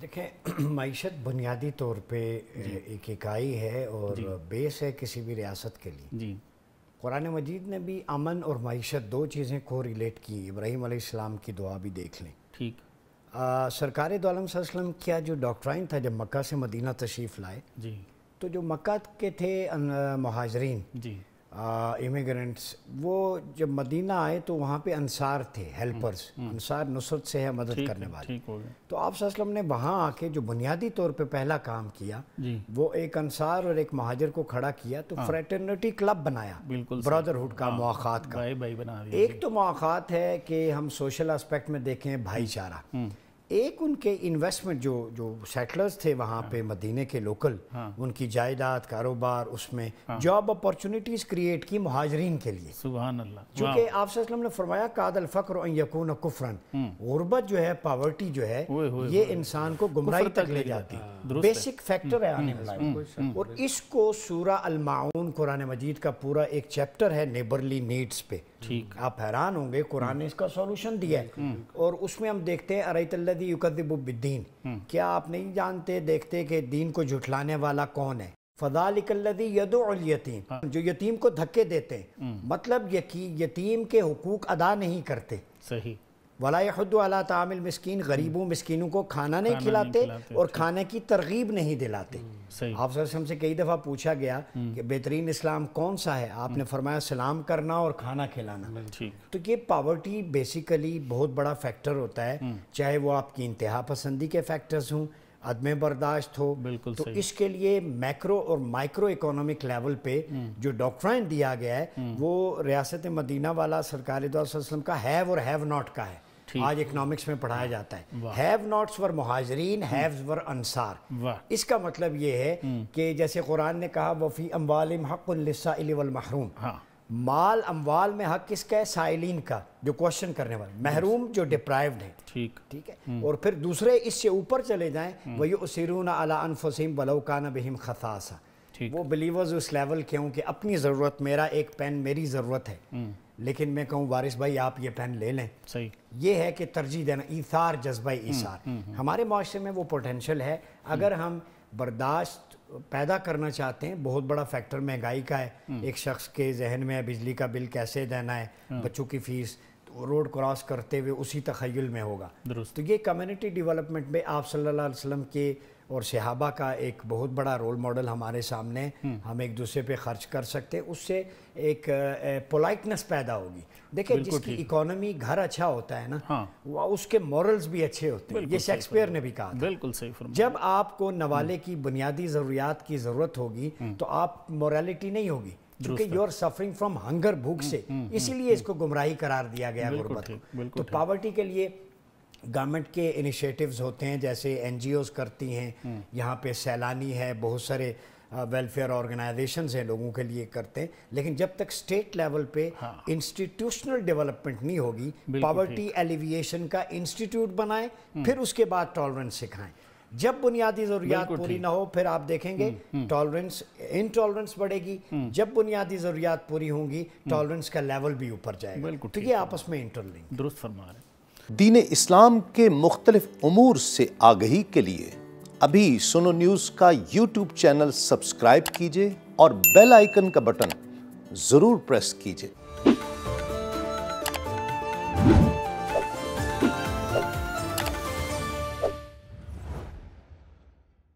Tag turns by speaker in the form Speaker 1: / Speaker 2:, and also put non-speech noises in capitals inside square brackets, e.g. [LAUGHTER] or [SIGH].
Speaker 1: देखें [CLEARS THROAT] मीशत बुनियादी तौर पे एक इकाई है और बेस है किसी भी रियासत के लिए जी कुरान मजीद ने भी अमन और मीशत दो चीज़ें को रिलेट की इब्राहिम आसमाम की दुआ भी देख लें ठीक सरकार दोम क्या जो डॉक्ट्राइन था जब मक्का से मदीना तशरीफ़ लाए जी तो जो मक्का के थे महाजरीन जी इमिग्रेंट्स वो जब मदीना आए तो वहाँ पे अंसार थे हेल्पर्स हम्म, हम्म। अंसार नुसरत से है मदद करने वाले तो आप सल्लम ने वहाँ आके जो बुनियादी तौर पे पहला काम किया वो एक अंसार और एक महाजर को खड़ा किया तो फ्रेटर्निटी हाँ। क्लब बनाया बिल्कुल ब्रदरहुड का हाँ। मुआत का भाई भाई बना एक तो मुआात है कि हम सोशल एस्पेक्ट में देखें भाईचारा हम्म। एक उनके इन्वेस्टमेंट जो जो सेटलर्स थे वहाँ हाँ। पे मदीने के लोकल हाँ। उनकी जायदाद कारोबार उसमें हाँ। जॉब अपॉर्चुनिटीज क्रिएट की महाजरीन के लिए सुबह क्योंकि आप ने फरमाया कादल फकर यकून कुफरन हम्म। गुर्बत जो है पावर्टी जो है ये इंसान को गुमराही तक ले जाती है बेसिक फैक्टर है हम्म, आने हम्म, वाला हम्म, और इसको सूरा अलमाउन कुरान मजीद का पूरा एक चैप्टर है नेबरली नीड्स पे ठीक आप हैरान होंगे कुरान ने इसका सॉल्यूशन दिया है और उसमें हम देखते हैं अरैतल्लदी युकदबुद्दीन क्या आप नहीं जानते देखते कि दीन को झुठलाने वाला कौन है फ़दालिकल्लदी यतीम हाँ। जो यतीम को धक्के देते हैं मतलब यकी यतीम के हकूक अदा नहीं करते सही अला तामिल मस्किन गरीबों मस्किनों को खाना नहीं खिलाते, और अच्छा। खाने की तरगीब नहीं दिलाते हम्म, आप सर हमसे कई दफ़ा पूछा गया हम्म। कि बेहतरीन इस्लाम कौन सा है आपने हम्म। फरमाया सलाम करना और खाना खिलाना तो ये पावर्टी बेसिकली बहुत बड़ा फैक्टर होता है चाहे वो आपकी इंतहा पसंदी के फैक्टर्स हों अदम बर्दाश्त हो बिल्कुल तो इसके लिए मैक्रो और माइक्रो इकोनॉमिक लेवल पे जो डॉक्ट्राइन दिया गया है वो रियासत मदीना वाला सरकारी का हैव और हैव नॉट का है आज इकोनॉमिक्स में पढ़ाया जाता है हैव नॉट्स वर महाजरीन हैव्स वर अंसार इसका मतलब ये है हम्म। कि जैसे कुरान ने कहा वफ़ी अम्बालिम हक़ुल्लिसाइल महरूम हाँ। माल अम्बाल में हक किसका है साइलिन का जो क्वेश्चन करने वाले महरूम जो डिप्राइव्ड है ठीक ठीक है हम्म। और फिर दूसरे इससे ऊपर चले जाएं हम्म। वही उसिरून अला फसीम बलोकाना बहिम खसासा वो बिलीवर्स उस लेवल के हों कि अपनी ज़रूरत मेरा एक पेन मेरी ज़रूरत है लेकिन मैं कहूँ वारिस भाई आप ये पेन ले लें सही ये है कि तरजीह देना ईसार जज्बा ईसार हम्म, हम्म, हम्म। हमारे माशरे में वो पोटेंशल है अगर हम बर्दाश्त पैदा करना चाहते हैं बहुत बड़ा फैक्टर महंगाई का है एक शख्स के जहन में बिजली का बिल कैसे देना है बच्चों की फीस तो रोड क्रॉस करते हुए उसी तखयल में होगा तो ये कम्युनिटी डेवलपमेंट में आप सल्लल्लाहु अलैहि वसल्लम के और सिहाबा का एक बहुत बड़ा रोल मॉडल हमारे सामने हम्म। हम एक दूसरे पे खर्च कर सकते उससे एक पोलाइटनेस पैदा होगी देखिए जिसकी इकोनॉमी घर अच्छा होता है ना हाँ। उसके मॉरल्स भी अच्छे होते हैं ये शेक्सपियर ने भी कहा बिल्कुल सही जब आपको नवाले हम्म। की बुनियादी ज़रूरियात की ज़रूरत होगी हम्म। तो आप मॉरलिटी नहीं होगी क्योंकि you are suffering from hunger भूख से इसीलिए इसको गुमराही करार दिया गया गुर्बत तो पावर्टी के लिए गवर्नमेंट के इनिशिएटिव्स होते हैं जैसे एन करती हैं हम्म। यहाँ पे सैलानी है बहुत सारे वेलफेयर ऑर्गेनाइजेशंस हैं लोगों के लिए करते हैं लेकिन जब तक स्टेट लेवल पे हाँ। इंस्टीट्यूशनल डेवलपमेंट नहीं होगी पॉवर्टी एलिविएशन का इंस्टीट्यूट बनाएं हम्म। फिर उसके बाद टॉलरेंस सिखाएं जब बुनियादी जरूरियात पूरी ना हो फिर आप देखेंगे टॉलरेंस हम्म, इनटॉलरेंस बढ़ेगी जब बुनियादी जरूरियात पूरी होंगी टॉलरेंस का लेवल भी ऊपर जाएगा तो ये आपस में इंटरलिंक दुरुस्त फरमा रहे हैं दीन इस्लाम के मुख्तलिफ अमूर से आगही के लिए अभी सुनो न्यूज़ का यूट्यूब चैनल सब्सक्राइब कीजिए और बेल आइकन का बटन ज़रूर प्रेस कीजिए